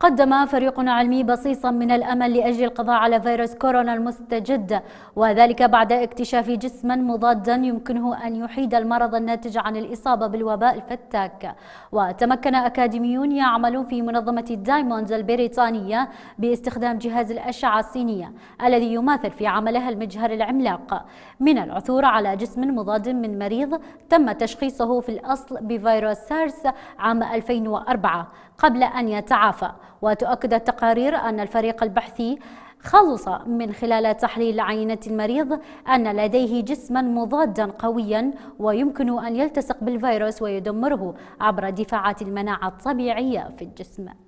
قدم فريق علمي بصيصا من الأمل لأجل القضاء على فيروس كورونا المستجد وذلك بعد اكتشاف جسما مضادا يمكنه أن يحيد المرض الناتج عن الإصابة بالوباء الفتاك وتمكن أكاديميون يعملون في منظمة دايموندز البريطانية باستخدام جهاز الأشعة الصينية الذي يماثل في عملها المجهر العملاق من العثور على جسم مضاد من مريض تم تشخيصه في الأصل بفيروس سارس عام 2004 قبل أن يتعافى وتؤكد التقارير أن الفريق البحثي خلص من خلال تحليل عينة المريض أن لديه جسما مضادا قويا ويمكن أن يلتصق بالفيروس ويدمره عبر دفاعات المناعة الطبيعية في الجسم